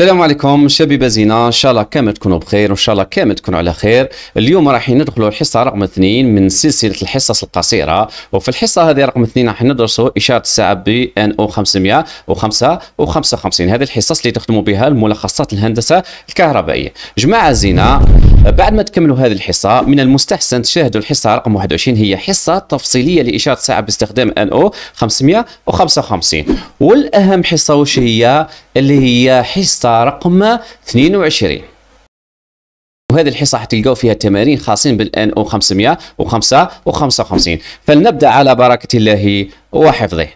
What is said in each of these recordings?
السلام عليكم شبيبه زينه إن شاء الله كامل تكونوا بخير وإن شاء الله كامل تكونوا على خير اليوم راح ندخلوا الحصة رقم اثنين من سلسلة الحصص القصيرة وفي الحصة هذه رقم اثنين راح ندرسوا إشارة الساعة بي ان او 555 هذه الحصص اللي تخدموا بها الملخصات الهندسة الكهربائية جماعة زينة بعد ما تكملوا هذه الحصة من المستحسن تشاهدوا الحصة رقم 21 هي حصة تفصيلية لإشارة الساعة باستخدام ان او 555 والأهم حصة وش هي اللي هي حصة رقم 22 وهذه الحصة حتلقاو فيها تمارين خاصين بالان او 500 و5 و55 فلنبدأ على بركة الله وحفظه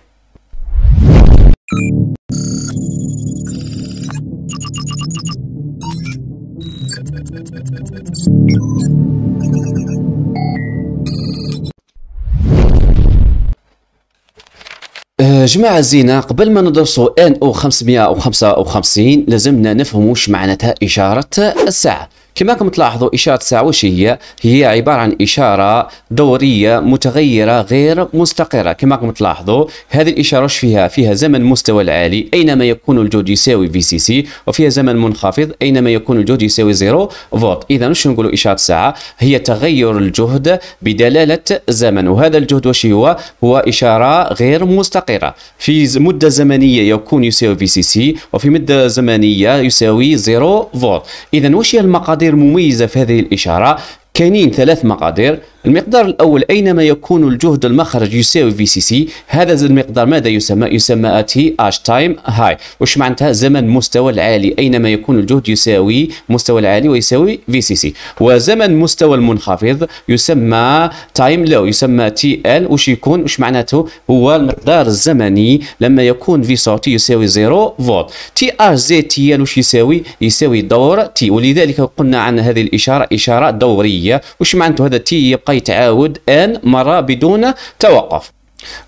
جماعة الزينة قبل ما ندرسوا ان او 555 لازمنا نفهموا معناتها إشارة الساعة كما كم تلاحظوا اشاره الساعه واش هي هي عباره عن اشاره دوريه متغيره غير مستقره كما كم تلاحظوا هذه الاشاره واش فيها فيها زمن مستوى العالي اينما يكون الجهد يساوي في سي سي وفيها زمن منخفض اينما يكون الجهد يساوي زيرو فولت اذا واش نقولوا اشاره الساعه هي تغير الجهد بدلاله زمن وهذا الجهد واش هو هو اشاره غير مستقره في مده زمنيه يكون يساوي في سي سي وفي مده زمنيه يساوي زيرو فولت اذا واش هي المقادير مصادر مميزة في هذه الإشارة كاينين ثلاث مقادير المقدار الأول أينما يكون الجهد المخرج يساوي في سي سي هذا المقدار ماذا يسمى يسمى تي اش تايم هاي واش معناتها زمن مستوى العالي أينما يكون الجهد يساوي مستوى العالي ويساوي في سي سي وزمن مستوى المنخفض يسمى تايم لو يسمى تي ال واش يكون واش معناته هو المقدار الزمني لما يكون في صوتي يساوي 0 فولت تي اش زي تي ال واش يساوي يساوي دور تي ولذلك قلنا عن هذه الإشارة إشارة دورية التية وش معناته هذا تي يبقى يتعاود ان مرة بدون توقف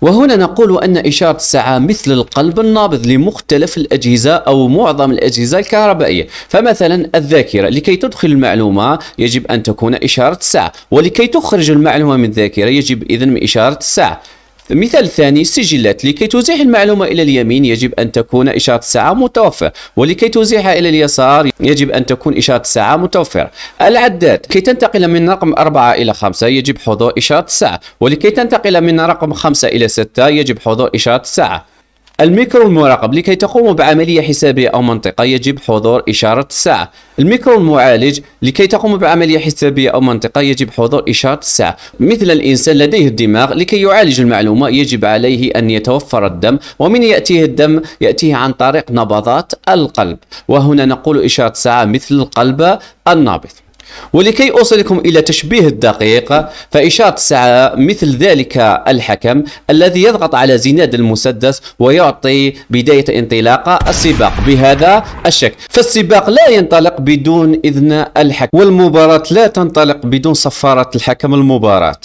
وهنا نقول أن إشارة الساعة مثل القلب النابض لمختلف الأجهزة أو معظم الأجهزة الكهربائية فمثلا الذاكرة لكي تدخل المعلومة يجب أن تكون إشارة الساعة ولكي تخرج المعلومة من الذاكرة يجب إذن إشارة الساعة المثال الثاني السجلات لكي تزيح المعلومة إلى اليمين يجب أن تكون إشارة الساعة متوفرة ولكي تزيحها إلى اليسار يجب أن تكون إشارة الساعة متوفرة العداد كي تنتقل من رقم 4 إلى 5 يجب حضور إشارة الساعة ولكي تنتقل من رقم 5 إلى 6 يجب حضور إشارة الساعة الميكرو المراقب لكي تقوم بعملية حسابية أو منطقة يجب حضور إشارة الساعة الميكرو المعالج لكي تقوم بعملية حسابية أو منطقة يجب حضور إشارة الساعة مثل الإنسان لديه الدماغ لكي يعالج المعلومة يجب عليه أن يتوفر الدم ومن يأتيه الدم يأتيه عن طريق نبضات القلب وهنا نقول إشارة الساعه مثل القلب النابض ولكي أوصلكم إلى تشبيه الدقيق فإشارة الساعة مثل ذلك الحكم الذي يضغط على زناد المسدس ويعطي بداية انطلاق السباق بهذا الشكل فالسباق لا ينطلق بدون إذن الحكم والمباراة لا تنطلق بدون صفارة الحكم المباراة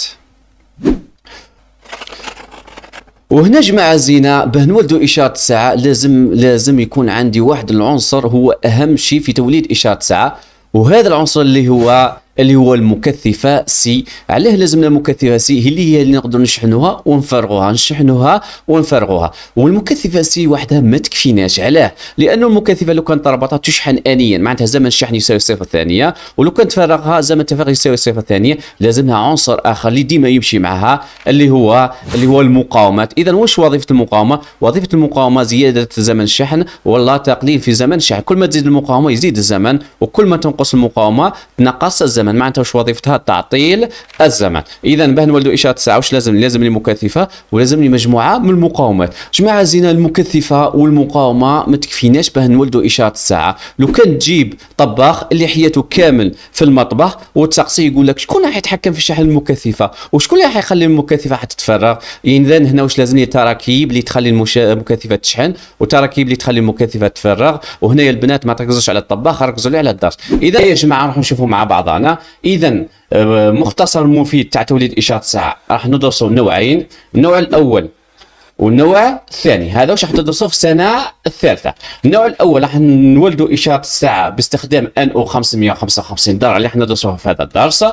وهنا جماعة زينة باه نولدوا إشارة الساعة لازم لازم يكون عندي واحد العنصر هو أهم شيء في توليد إشارة الساعة وهذا العنصر اللي هو اللي هو المكثفه سي علاه لازمنا المكثفه سي هي اللي هي اللي نقدر نشحنوها ونفرغوها نشحنوها ونفرغوها والمكثفه سي وحدها ما تكفيناش علاه لانه المكثفه لو كانت ربطها تشحن انيا معناتها زمن الشحن يساوي صفر ثانيه ولو كانت تفرغها زمن التفرغ يساوي صفر ثانيه لازمها عنصر اخر اللي ديما يمشي معها اللي هو اللي هو المقاومات اذا واش وظيفه المقاومه وظيفه المقاومه زياده زمن الشحن ولا تقليل في زمن الشحن كل ما تزيد المقاومه يزيد الزمن وكل ما تنقص المقاومه تنقص الزمن الزمن معناتها وظيفتها تعطيل الزمن اذا باه نولدوا اشاره الساعه واش لازم لازم لي مكثفه ولازم لي مجموعه من المقاومات جماعه زينه المكثفه والمقاومه ما تكفيناش باه نولدوا اشاره الساعه لو كان تجيب طباخ اللي حياته كامل في المطبخ وتسقسيه يقول لك شكون راح يتحكم في الشحن المكثفه وشكون اللي راح يخلي المكثفه حتى يعني اذا هنا واش لازم لي تراكيب اللي تخلي المكثفه تشحن وتراكيب اللي تخلي المكثفه تفرغ وهنايا البنات ما تركزوش على الطباخ ركزوا على الدرس اذا يا جماعه نروحوا نشوفوا مع بعضنا اذا آه، مختصر مفيد تاع توليد اشاره الساعه راح ندرسوا نوعين النوع الاول والنوع الثاني هذا واش راح تدرسوه في السنه الثالثه النوع الاول راح نولدوا اشاره الساعه باستخدام ان او 555 دار اللي راح ندرسوها في هذا الدرس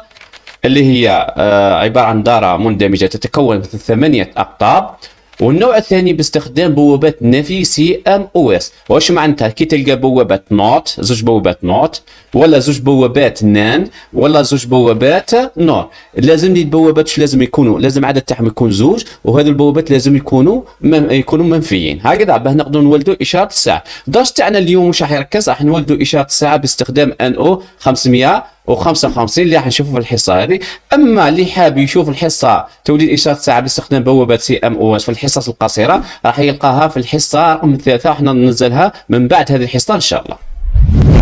اللي هي آه، عباره عن داره مندمجه تتكون من ثمانيه اقطاب والنوع الثاني باستخدام بوابات نفي سي ام او اس واش معناتها كي تلقى بوابات نوت زوج بوابات نوت ولا زوج بوابات نان ولا زوج بوابات نور لازم لي البوابات لازم يكونوا لازم عدد تاعهم يكون زوج وهذو البوابات لازم يكونوا مم يكونوا منفيين هكذا باه نقدروا نولدوا اشاره الساعه الدرس تاعنا اليوم واش راح يركز راح نولدوا اشاره الساعه باستخدام ان او 500 و55 اللي راح نشوفه في الحصه هذه اما اللي حاب يشوف الحصه توليد اشاره ساعه باستخدام بوابه سي ام او في الحصص القصيره راح يلقاها في الحصه رقم 3 احنا ننزلها من بعد هذه الحصه ان شاء الله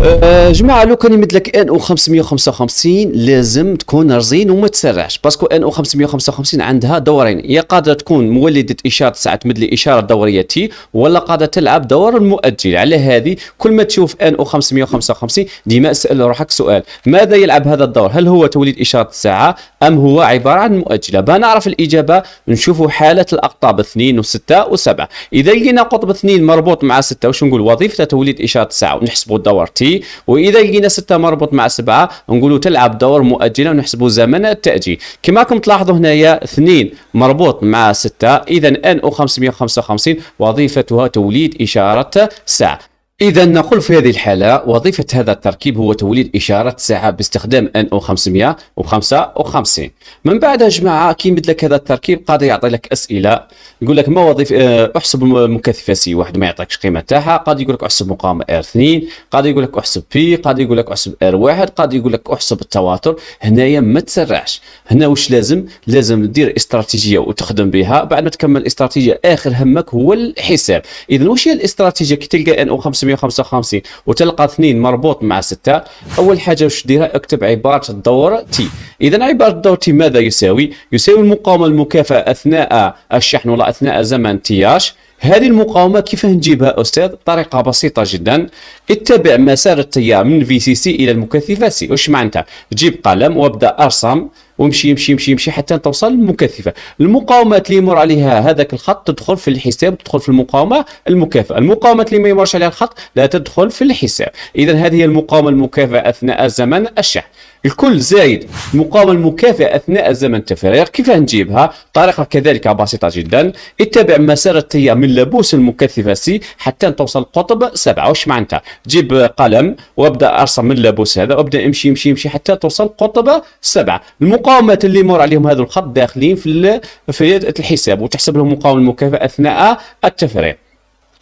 آه، جماعه لو كان يمد لك ان او 555 لازم تكون رزين وما تسرعش باسكو ان او 555 عندها دورين هي قادره تكون مولده اشاره ساعه تمد لي اشاره دوريه تي ولا قادره تلعب دور المؤجل على هذه كل ما تشوف ان او 555 ديما اسال روحك سؤال ماذا يلعب هذا الدور هل هو توليد اشاره الساعه ام هو عباره عن مؤجله بنعرف الاجابه نشوفوا حاله الاقطاب 2 و6 و7 اذا لقينا قطب 2 مربوط مع 6 واش نقول وظيفته توليد اشاره الساعه ونحسبوا الدور تي فيه واذا لقينا سته مربوط مع سبعه نقولوا تلعب دور مؤجله ونحسبوا زمن التاجيل كما راكم تلاحظوا هنايا 2 مربوط مع سته اذا ان او 555 وظيفتها توليد اشاره ساعه إذا نقول في هذه الحالة وظيفة هذا التركيب هو توليد إشارة ساعة باستخدام NO 555 من بعد يا جماعة كي يمد لك هذا التركيب قاعد يعطي لك أسئلة يقول لك ما وظيفة آه، احسب مكثفة سي واحد ما يعطيكش قيمة تاعها قاعد يقول لك احسب مقاومة R2 قاعد يقول لك احسب بي قاعد يقول لك احسب R1 قاعد يقول لك احسب التواتر هنايا ما تسرعش هنا واش لازم لازم دير استراتيجية وتخدم بها بعد ما تكمل الاستراتيجية آخر همك هو الحساب إذا واش هي الاستراتيجية كي تلقى NO 555 655 وتلقى 2 مربوط مع 6 اول حاجه واش ديرها اكتب عباره الدور تي اذا عباره الدور تي ماذا يساوي يساوي المقاومه المكافاه اثناء الشحن ولا اثناء زمن تياش هذه المقاومة كيف نجيبها أستاذ؟ طريقة بسيطة جدا اتبع مسار التيار من في سي سي إلى المكثفة سي وش معناتها؟ جيب قلم وابدأ أرسم ويمشي يمشي يمشي يمشي حتى توصل للمكثفه المقاومات اللي يمر عليها هذاك الخط تدخل في الحساب تدخل في المقاومه المكافاه المقاومات اللي ما يمرش عليها الخط لا تدخل في الحساب اذا هذه المقاومه المكافاه اثناء زمن الشح الكل زايد مقابل مكافئة اثناء الزمن التفريغ كيف نجيبها طريقه كذلك بسيطه جدا اتبع مسار التيار من لبوس المكثفه سي حتى توصل قطب سبعه واش معناتها جيب قلم وابدا ارسم من اللبوس هذا وابدا امشي امشي امشي حتى توصل قطب سبعه المقاومات اللي مر عليهم هذا الخط داخلين في في الحساب وتحسب لهم مقاومه المكافئة اثناء التفريغ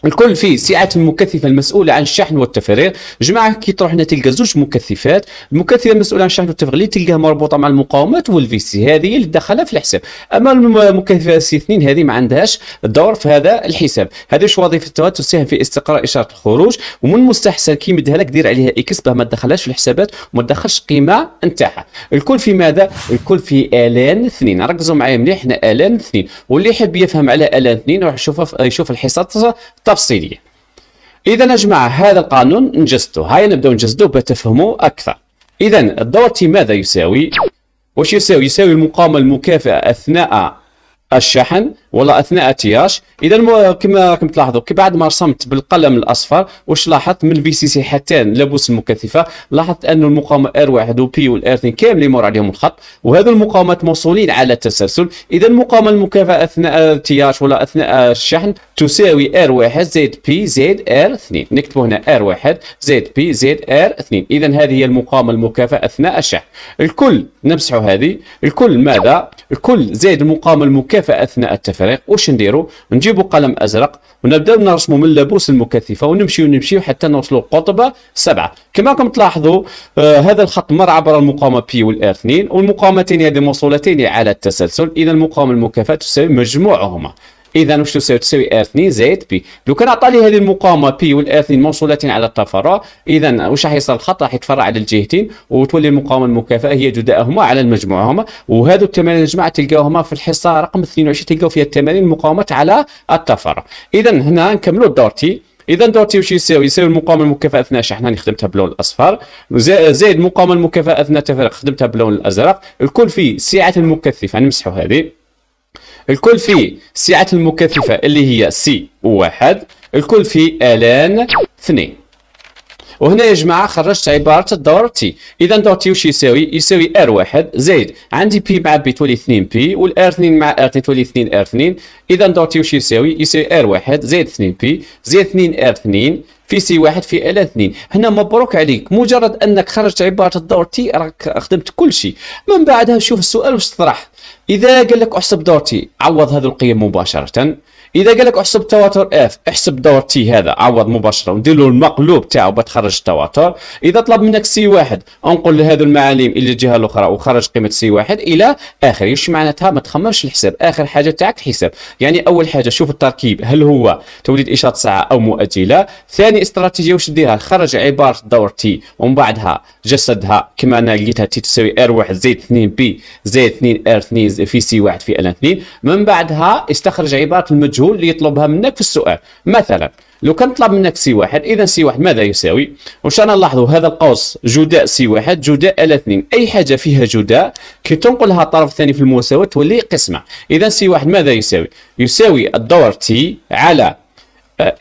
الكل فيه سعة المكثفه المسؤوله عن الشحن والتفريغ جماعه كي تروح هنا تلقى زوج مكثفات المكثفه المسؤوله عن الشحن والتفريغ اللي تلقاها مربوطه مع المقاومات والفي سي هذه اللي دخلها في الحساب اما المكثفه سي 2 هذه ما عندهاش دور في هذا الحساب هذه شو وظيفتها تساهم في استقراء اشاره الخروج ومن المستحسن كي يمدها لك دير عليها اكس باه ما تدخلهاش في الحسابات وما تدخلش قيمه نتاعها الكل في ماذا الكل في الان اثنين ركزوا معايا مليح هنا الان اثنين واللي يحب يفهم على الان اثنين يروح يشوف يشوف الحصه تفصيلية إذا يا جماعة هذا القانون نجسده هيا نبدأ نجسده بتفهمه أكثر إذا الدورتي ماذا يساوي؟ واش يساوي؟ يساوي وش يساوي المكافئة أثناء الشحن ولا اثناء تياش اذا كما راكم تلاحظوا كي بعد ما رسمت بالقلم الاصفر واش لاحظت من البي سي سي حتى لابوس المكثفه لاحظت ان المقاومه ار واحد وبي والار اثنين كاملين مر عليهم الخط وهذو المقاومات موصولين على التسلسل اذا المقاومه المكافاه اثناء تياش ولا اثناء الشحن تساوي ار واحد زائد بي زائد ار اثنين نكتبوا هنا ار واحد زائد بي زائد ار اثنين اذا هذه هي المقاومه المكافاه اثناء الشحن الكل نمسحوا هذه الكل ماذا الكل زائد المقاومه المكافاه اثناء التفاعل الفريق واش نديرو نجيبو قلم ازرق ونبداو نرسمو من لابوس المكثفه ونمشيو نمشيو حتى نوصلو القطب سبعه كما راكم تلاحظوا آه هذا الخط مر عبر المقاومه بي والار 2 والمقاومتين هذه موصولتين على التسلسل اذا المقاومه المكافاه تساوي مجموعهما اذا واش تساوي تساوي ار 2 زائد بي لو كان عطى لي هذه المقاومه بي والار 2 موصولتين على الطفره اذا واش راح يصير الخط راح يتفرع على الجهتين وتولي المقاومه المكافاه هي جداءهما على المجموعهما وهذو التمارين يا جماعه تلقاوهما في الحصه رقم 22 تلقاو فيها التمارين المقاومه على الطفره اذا هنا نكملوا الدور تي اذا دور تي واش يساوي يساوي المقاومه المكافاه اثناء شحنها اللي خدمتها باللون الاصفر زائد المقاومه المكافاه اثناء تفريق خدمتها باللون الازرق الكل في سعه المكثف نمسحوا هذه الكل فيه سعة المكثفة اللي هي سي واحد الكل في الان اثنين وهنا يا جماعه خرجت عباره الدور تي اذا دور تي واش يساوي يساوي ار واحد زائد عندي بي مع بي تولي اثنين بي والار اثنين مع ار تي تولي اثنين ار اثنين اذا دور تي واش يساوي يساوي ار واحد زائد اثنين بي زائد اثنين ار اثنين في سي واحد في ال اثنين هنا مبروك عليك مجرد انك خرجت عباره الدور تي راك خدمت كل شيء من بعدها شوف السؤال واش طرح اذا قال لك احسب دورتي عوض هذه القيم مباشره اذا قال لك احسب تواتر اف احسب دور تي هذا عوض مباشره وندير له المقلوب تاعو بتخرج التواتر اذا طلب منك سي واحد انقل له المعاليم الى الجهه الاخرى وخرج قيمه سي واحد الى اخره ايش معناتها ما تخممش الحساب اخر حاجه تاعك الحساب يعني اول حاجه شوف التركيب هل هو توليد اشاره ساعه او مؤجله ثاني استراتيجيه واش ديرها خرج عباره دور تي ومن بعدها جسدها كما انا لقيتها تي تساوي ار واحد زائد 2 بي زائد 2 ار 2 في سي واحد في ال 2 من بعدها استخرج عباره المجهول المجهول اللي يطلبها منك في السؤال مثلا لو كان طلب منك سي واحد اذا سي واحد ماذا يساوي واش انا نلاحظوا هذا القوس جداء سي واحد جداء ال اثنين اي حاجه فيها جداء كي تنقلها الطرف الثاني في المساواه تولي قسمه اذا سي واحد ماذا يساوي يساوي الدور تي على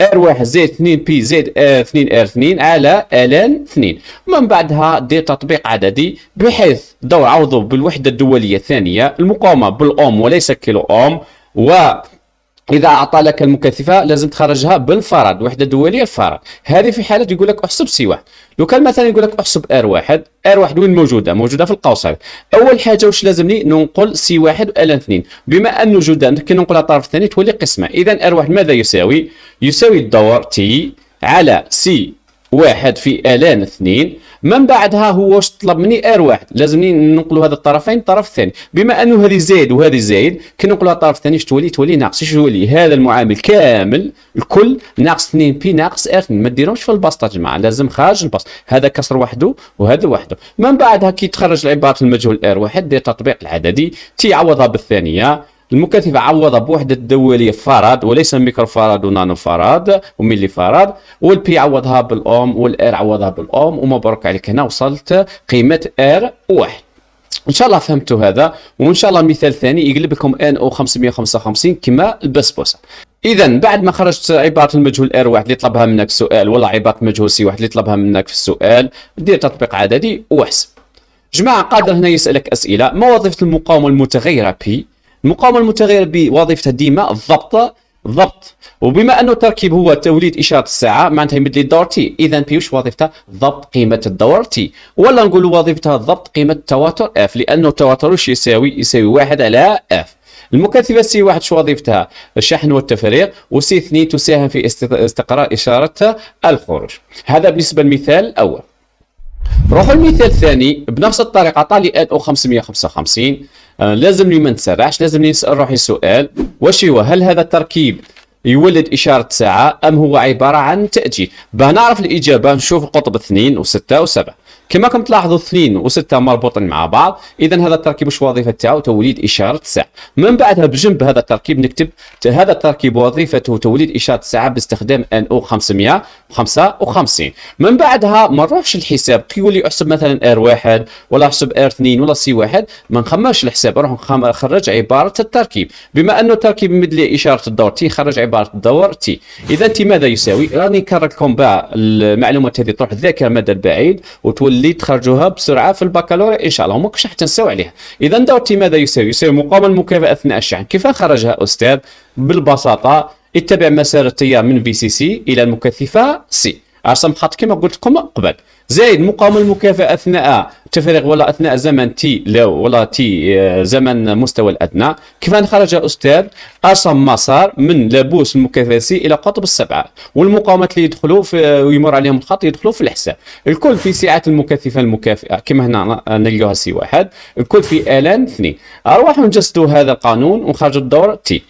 ار واحد زائد 2 بي زائد 2 ار 2 على ال 2 من بعدها دير تطبيق عددي بحيث دور عوضه بالوحده الدوليه الثانيه المقاومه بالاوم وليس كيلو اوم و اذا اعطى لك المكثفه لازم تخرجها بالفرد وحده دوليه الفرد هذه في حاله يقول لك احسب سي واحد لو كان مثلا يقول لك احسب ار واحد ار واحد وين موجوده موجوده في القوسين اول حاجه واش لازمني ننقل سي واحد وال اثنين بما ان وجودها كي ننقلها الطرف الثاني تولي قسمه اذا ار واحد ماذا يساوي يساوي الدور تي على سي واحد في الان اثنين من بعدها هو واش طلب مني ار واحد لازمني ننقلوا هذا الطرفين الطرف الثاني بما انه هذه زايد وهذه زايد كي ننقلوا الطرف الثاني اش تولي تولي ناقص اش تولي هذا المعامل كامل الكل ناقص 2 بي ناقص ار ما ديروش في البسطه جماعه لازم خارج البسط هذا كسر وحده وهذا وحده من بعدها كي تخرج العباره المجهول ار واحد دير تطبيق العددي تيعوضها بالثانيه المكاتب عوضها بوحدة دولية فاراد وليس ميكرو فاراد ونانو فاراد وميلي فاراد والبي عوضها بالاوم والار عوضها بالاوم ومبروك عليك هنا وصلت قيمة ار واحد ان شاء الله فهمتوا هذا وان شاء الله مثال ثاني يقلب لكم ان او 555 كما البسبوسه اذا بعد ما خرجت عباره المجهول ار واحد اللي طلبها منك سؤال ولا عباره مجهول سي واحد اللي طلبها منك في السؤال دير تطبيق عددي واحسب جماعه قادر هنا يسالك اسئله ما وظيفه المقاومه المتغيره بي المقاومه المتغيره بوظيفتها ديما الضبط ضبط وبما انه التركيب هو توليد اشاره الساعه معناتها يمد لي الدور تي اذا بي واش وظيفتها ضبط قيمه الدور تي ولا نقول وظيفتها ضبط قيمه التواتر اف لانه التواتر واش يساوي يساوي واحد على اف المكثفه سي واحد شو وظيفتها الشحن والتفريغ وسي اثنين تساهم في استقراء اشاره الخروج هذا بالنسبه للمثال الاول روحوا المثال الثاني بنفس الطريقه طالي ان او 555 وخمسين آه، لازم لي ما نتسرعش لازم لي نسال روحي سؤال واش هو هل هذا التركيب يولد إشارة ساعة أم هو عبارة عن تأجيل؟ باه نعرف الإجابة نشوف القطب اثنين وستة وسبعة كما كم تلاحظوا اثنين وستة مربوطين مع بعض إذا هذا التركيب واش وظيفته تاعو توليد إشارة ساعة من بعدها بجنب هذا التركيب نكتب هذا التركيب وظيفته توليد إشارة ساعة باستخدام ان او 555 من بعدها ما نروحش الحساب كي يولي احسب مثلا ار واحد ولا احسب ار اثنين ولا سي واحد ما نخمرش الحساب نروح نخرج عبارة التركيب بما أنه تركيب مدلي إشارة الدور تي خرج عبارة الدور تي إذا تي ماذا يساوي راني نكرر لكم باع المعلومات هذه تروح الذاكرة مدى البعيد وتولي اللي تخرجوها بسرعه في البكالوريا ان شاء الله وماكش حتى نساو عليها اذا دورتي ماذا يساوي يساوي مقابل المكافاه اثناء الشحن كيف خرجها استاذ بالبساطه اتبع مسار التيار من في سي سي الى المكثفه سي ارسم خط كما قلت لكم قبل زائد مقاومه المكافاه اثناء تفريغ ولا اثناء زمن تي لو ولا تي آه، زمن مستوى الادنى كيف خرج الاستاذ ارسم مسار من لابوس سي الى قطب السبعه والمقاومات اللي يدخلوا في آه، ويمر عليهم الخط يدخلوا في الحساب الكل في ساعات المكثفه المكافئه كما هنا آه، نلقاها سي واحد الكل في الان اثنين أرواح نجسدوا هذا القانون ونخرجوا الدور تي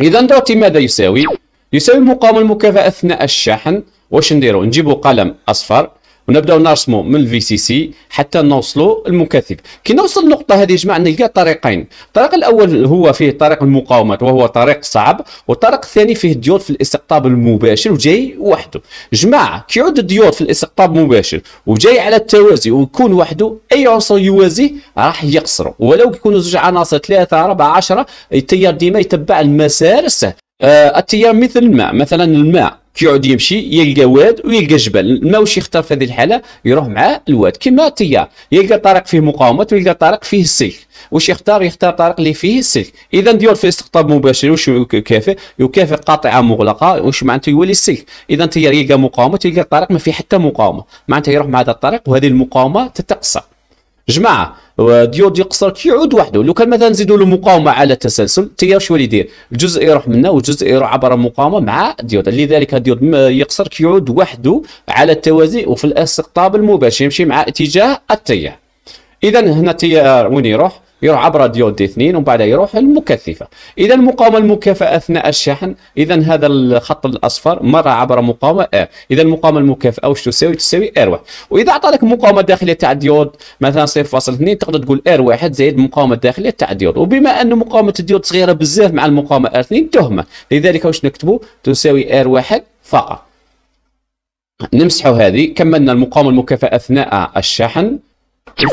اذا دور تي ماذا يساوي يساوي مقام المكافاه اثناء الشحن واش نديروا نجيبوا قلم اصفر ونبداو نرسمو من الفي سي سي حتى نوصلو المكثف كي نوصل النقطه هذه يا جماعه نلقى طريقين الطريق الاول هو فيه طريق المقاومات وهو طريق صعب والطريق الثاني فيه ديود في الاستقطاب المباشر وجاي وحده جماعه كي يعود الديود في الاستقطاب المباشر وجاي على التوازي ويكون وحده اي عنصر يوازيه راح يقصره ولو يكون زوج عناصر ثلاثه اربعه 10 التيار ديما يتبع المسار السهل آه التيار مثل الماء مثلا الماء كيعود يمشي يلقى واد ويلقى جبل ما واش يختار في هذه الحاله يروح مع الواد كما التيار يلقى طريق فيه مقاومه ويلقى طريق فيه السلك واش يختار يختار طريق اللي فيه السلك اذا ديور في استقطاب مباشر واش يكافئ يكافئ قاطعه مغلقه واش معناته يولي السلك اذا التيار يلقى مقاومه يلقى طريق ما فيه حتى مقاومه معناتها يروح مع هذا الطريق وهذه المقاومه تتقصى جماعه ديودي قصر كيعود وحده لو كان مثلا نزيدوا له مقاومه على التسلسل تيا شو اللي يدير الجزء يروح منه والجزء يروح عبر المقاومه مع ديود لذلك ديود يقصر كيعود وحده على التوازي وفي الاستقطاب المباشر يمشي مع اتجاه التيار اذا هنا التيار وين يروح يروح عبر ديود اثنين ومن بعدها يروح المكثفه اذا المقاومه المكافئه اثناء الشحن اذا هذا الخط الاصفر مر عبر مقاومه ار اذا المقاومه المكافئه واش تساوي تساوي ار واحد واذا اعطى لك مقاومه داخليه تاع ديود مثلا 0.2 تقدر تقول ار واحد زائد المقاومه الداخليه تاع ديود وبما ان مقاومه الديود صغيره بزاف مع المقاومه ار 2 تهمه لذلك واش نكتبوا تساوي ار واحد فقط نمسحوا هذه كملنا المقاومه المكافئه اثناء الشحن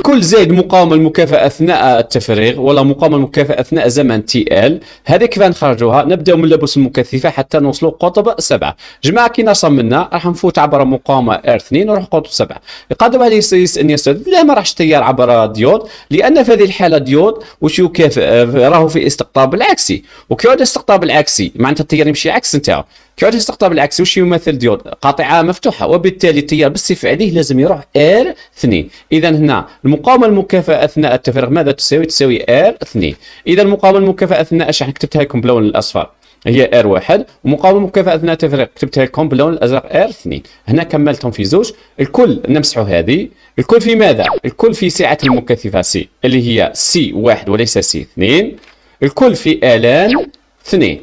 كل زائد مقاومه المكافاه اثناء التفريغ ولا مقاومه المكافاه اثناء زمن تي ال هذيك فين نخرجوها نبداو من لابس المكثفه حتى نوصلوا قطب سبعه جماعه كي نصل منا راح نفوت عبر مقاومه ار 2 نروح قطب سبعه يقدر السيس ان يستفيد لا ما راحش تيار عبر ديود لان في هذه الحاله ديود وش يكافئ آه، راهو في استقطاب العكسي وكي يعود الاستقطاب العكسي معناتها التيار يمشي عكس نتاعو كيعود يستقطب العكس وش يمثل ديود قاطعه مفتوحه وبالتالي التيار بالصفه عليه لازم يروح ار 2 اذا هنا المقاومه المكافاه اثناء التفرغ ماذا تساوي تساوي ار 2 اذا المقاومه المكافاه اثناء الشحن كتبتها لكم بلون الاصفر هي ار واحد ومقاومه المكافأة اثناء التفريغ كتبتها لكم باللون الازرق ار اثنين هنا كملتهم في زوج الكل نمسحوا هذه الكل في ماذا الكل في سعه المكثفه سي اللي هي سي واحد وليس سي اثنين الكل في الان اثنين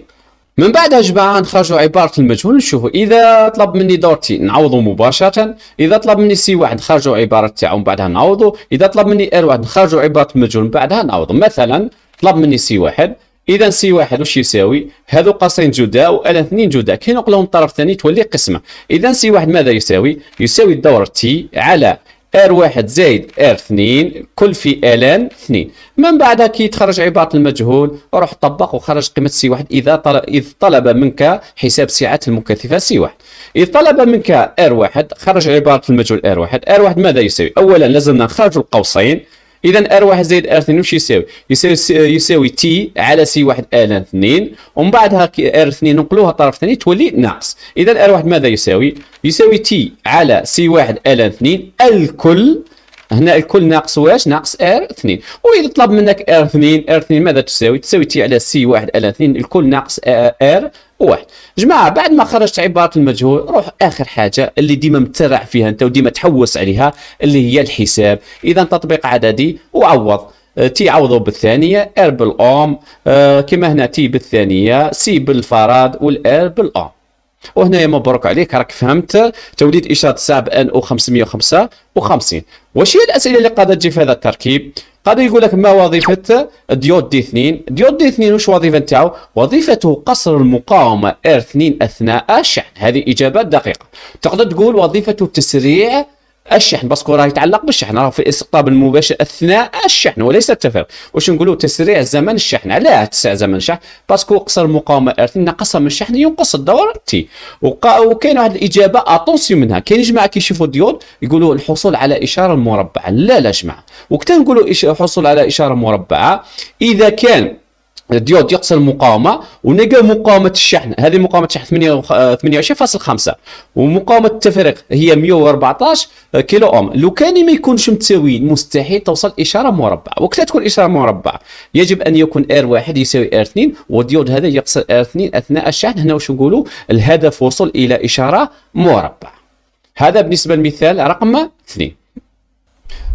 من بعدها جماعه نخرجوا عباره المجهول نشوفوا اذا طلب مني دور تي نعوضه مباشره اذا طلب مني سي واحد نخرجوا عباره تاعو من بعدها نعوضه اذا طلب مني ار واحد نخرجوا عباره المجهول من بعدها نعوضه مثلا طلب مني سي واحد اذا سي واحد واش يساوي هذو قصين جداء وألا اثنين جداء كي نقلهم الطرف الثاني تولي قسمه اذا سي واحد ماذا يساوي يساوي الدور تي على ار واحد زائد ار اثنين كل في الان اثنين من بعدها كي تخرج عباره المجهول روح طبق وخرج قيمه سي واحد اذا طلب اذ طلب منك حساب سعات المكثفه سي واحد اذ طلب منك ار واحد خرج عباره المجهول ار واحد ار واحد ماذا يساوي اولا لازمنا نخرج القوسين اذا ار واحد زائد ار اثنين وش يساوي؟ يساوي يساوي تي على سي واحد ال اثنين ومن بعدها ار اثنين نقلوها طرف ثاني تولي ناقص اذا ار واحد ماذا يساوي؟ يساوي تي على سي واحد ال اثنين الكل هنا الكل ناقص واش ناقص ار 2 واذا طلب منك ار 2 ار 2 ماذا تساوي تساوي تي على سي 1 على 2 الكل ناقص ار واحد جماعه بعد ما خرجت عباره المجهول روح اخر حاجه اللي ديما مترع فيها انت وديما تحوس عليها اللي هي الحساب اذا تطبيق عددي وعوض تي آه، عوضوا بالثانيه ار بالاوم آه، كما هنا تي بالثانيه سي بالفراد والار بالاوم وهنايا مبروك عليك راك فهمت توليد اشاره الساعه ان او 555 واش هي الاسئله اللي قاعده تجي في هذا التركيب قاعد يقول لك ما وظيفه ديود دي 2 ديود دي 2 واش الوظيفه نتاعو وظيفته قصر المقاومه ار 2 اثناء الشحن هذه اجابه دقيقه تقدر تقول وظيفته تسريع الشحن باسكو راه يتعلق بالشحن راه في الاستقطاب المباشر اثناء الشحن وليس التفريغ واش نقولوا تسريع زمن الشحن علاه تسع زمن الشحن باسكو قصر مقاومه ارث نقص من الشحن ينقص الدوره تي وكاين واحد الاجابه اتونسيون منها كاين جماعه كيشوفوا الديود يقولوا الحصول على اشاره مربعه لا لا جماعه وقت نقولوا الحصول على اشاره مربعه اذا كان ديود يقصر المقاومه ونلقى مقاومه الشحن هذه مقاومه الشحن 28.5 آه، ومقاومه التفريق هي 114 كيلو اوم لو كان ما يكونش متساويين مستحيل توصل اشاره مربع وقت تكون اشاره مربع يجب ان يكون ار واحد يساوي ار 2 وديود هذا يقصر ار 2 اثناء الشحن هنا واش نقولوا الهدف وصول الى اشاره مربع هذا بالنسبه للمثال رقم 2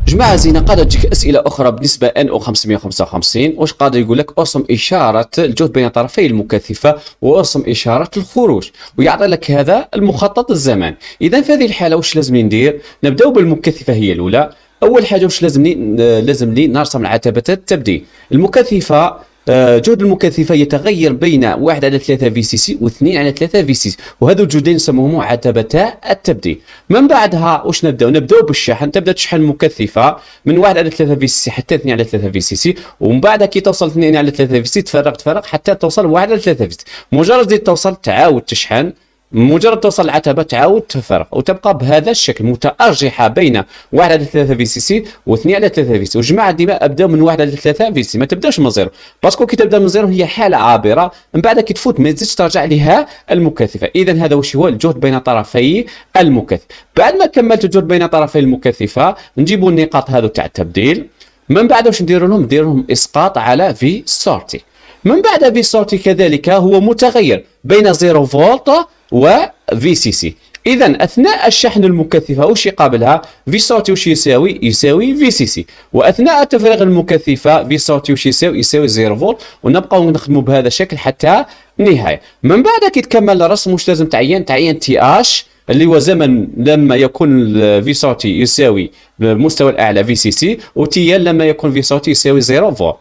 جماعة زينة قادة تجيك أسئلة أخرى بالنسبة أن أو 555 واش قادر يقول لك أرسم إشارة الجهد بين طرفي المكثفة وأرسم إشارة الخروج ويعطي لك هذا المخطط الزمان إذا في هذه الحالة واش لازم ندير نبداو بالمكثفة هي الأولى أول حاجة واش لازم آه، لازم نرسم العتبة التبديل المكثفة آه، جهد المكثفه يتغير بين 1 على 3 في سي سي و2 على 3 في سي وهذو الجهدين نسموهم عتبتا التبديل من بعدها واش نبداو نبداو بالشحن تبدا تشحن مكثفه من 1 على 3 في سي حتى 2 على 3 في سي سي ومن بعد كي توصل 2 على 3 في سي تفرق تفرق حتى توصل 1 على 3 في سي مجرد توصل تعاود تشحن مجرد توصل العتبه تعاود تفرق وتبقى بهذا الشكل متارجحه بين 1 على 3 في سي سي واثنين على 3 في سي وجماعه الدماء ابدا من 1 على 3 في سي ما تبداش من زيرو باسكو كي تبدا من زيرو هي حاله عابره من بعد كي تفوت ما تزيدش ترجع لها المكثفه اذا هذا واش هو الجهد بين طرفي المكثف بعد ما كملت الجهد بين طرفي المكثفه نجيبوا النقاط هذو تاع التبديل من بعد واش ندير لهم ندير لهم اسقاط على في سورتي من بعد في سورتي كذلك هو متغير بين زيرو فولت وفي سي سي اذا اثناء الشحن المكثفه وش يقابلها في صوتي وش يساوي يساوي في سي سي واثناء تفريغ المكثفه في صوتي وش يساوي يساوي 0 فولت ونبقاو نخدموا بهذا الشكل حتى النهايه من بعد كي تكمل الرسم واش لازم تعين تعين تي اش اللي هو زمن لما يكون في صوتي يساوي المستوى الاعلى في سي سي وتي لما يكون في صوتي يساوي 0 فولت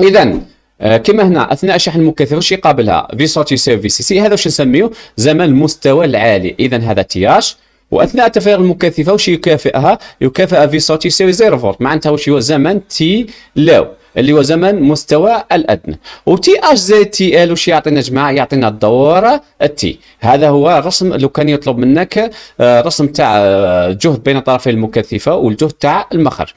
اذا آه، كما هنا اثناء شحن المكثف يقابلها في سورتي سيرفيس سي هذا واش نسميه زمن المستوى العالي اذا هذا تي اش واثناء تفريغ المكثفه واش يكافئها يكافئ فيسوتي سيري زيرو فولت معناتها واش هو زمن تي لو اللي هو زمن مستوى الادنى وتي اش زائد تي ال واش يعطينا جماعه يعطينا الدوره التي هذا هو رسم لو كان يطلب منك آه، رسم تاع آه، جهد بين طرفي المكثفه والجهد تاع المخرج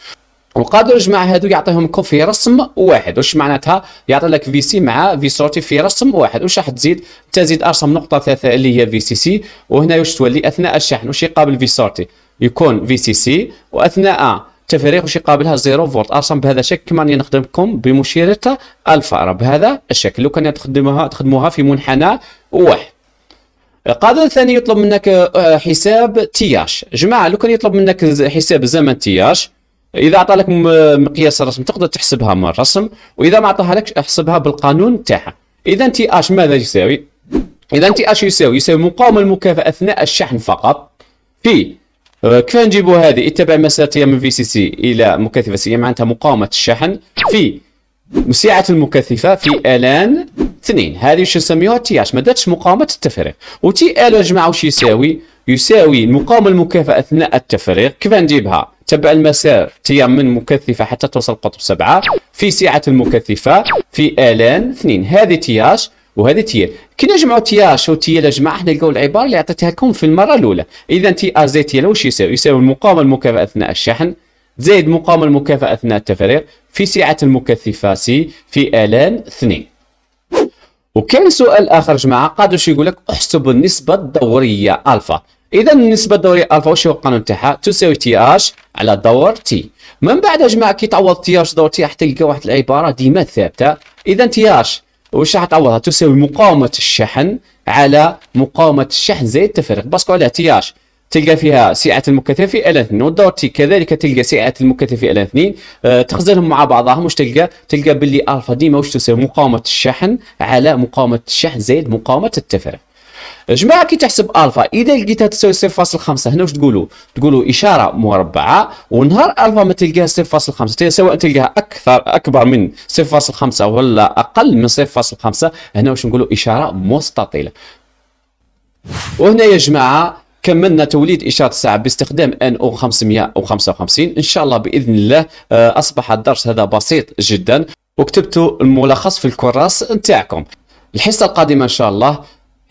وقادر يجمع هادو يعطيهم كو في رسم واحد واش معناتها يعطي لك في سي مع في سورتي في رسم واحد واش راح تزيد تزيد ارسم نقطه ثلاثه اللي هي في سي سي وهنا واش تولي اثناء الشحن واش يقابل في سورتي يكون في سي سي واثناء التفريغ واش يقابلها زيرو فولت ارسم بهذا الشكل كما راني نخدمكم بمشيره الفا بهذا الشكل لو كان تخدموها تخدموها في منحنى واحد القانون الثاني يطلب منك آه، حساب تياش جماعه لو كان يطلب منك حساب زمن تياش اذا اعطى لك مقياس الرسم تقدر تحسبها من الرسم واذا ما عطاها لكش احسبها بالقانون تاعها اذا تي اش ماذا يساوي اذا تي اش يساوي يساوي مقاومه المكافاه اثناء الشحن فقط في آه، كيف نجيبوا هذه اتبع مسار تي من في سي سي الى مكثفه سي معناتها مقاومه الشحن في سعه المكثفه في الان اثنين هذه واش نسميوها تي اش ما داتش مقاومه التفريغ وتي ال يا جماعه واش يساوي يساوي المقاومه المكافاه اثناء التفريغ كيف نجيبها تبع المسار تيام من مكثفة حتى توصل قطب سبعة في سعة المكثفة في آلان اثنين هذه تياش وهذه تيال كي نجمعوا تياش وتيال يا جماعه حنا نلقاو العباره اللي عطيتها لكم في المره الاولى اذا تي ار زي تيال واش يساوي يساوي المقاومه المكافاه اثناء الشحن زائد مقاومه المكافاه اثناء التفريغ في سعه المكثفه سي في الان اثنين وكان سؤال اخر جماعه قادوش يقول لك احسب النسبه الدوريه الفا اذا النسبه الدوري الفا وش هو القانون تاعها تساوي تي اش على دور تي من بعد اجمع جماعه كي تعوض تي اش دور تي راح تلقى واحد العباره ديما ثابته اذا تي اش واش راح تعوضها تساوي مقاومه الشحن على مقاومه الشحن زائد التفريغ باسكو على تي اش تلقى فيها سعه في ال 2 والدور تي كذلك تلقى سعه في ال 2 أه تخزنهم مع بعضهم واش تلقى تلقى باللي الفا ديما واش تساوي مقاومه الشحن على مقاومه الشحن زائد مقاومه التفريغ جماعه كي تحسب الفا اذا لقيتها تساوي 0.5 هنا واش تقولوا تقولوا اشاره مربعه ونهار الفا ما تلقاها 0.5 سواء تلقاها اكثر اكبر من 0.5 ولا اقل من 0.5 هنا واش نقولوا اشاره مستطيله وهنا يا جماعه كملنا توليد إشارة الساعة باستخدام ان او 555 إن شاء الله بإذن الله آه، أصبح الدرس هذا بسيط جدا وكتبتوا الملخص في الكراس نتاعكم الحصة القادمة إن شاء الله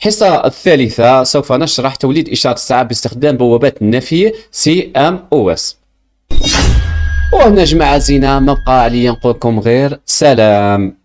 الحصة الثالثة سوف نشرح توليد إشارة ساعة باستخدام بوابات النفي CMOS وهنا جماعة زينة ما بقى علي نقولكم غير سلام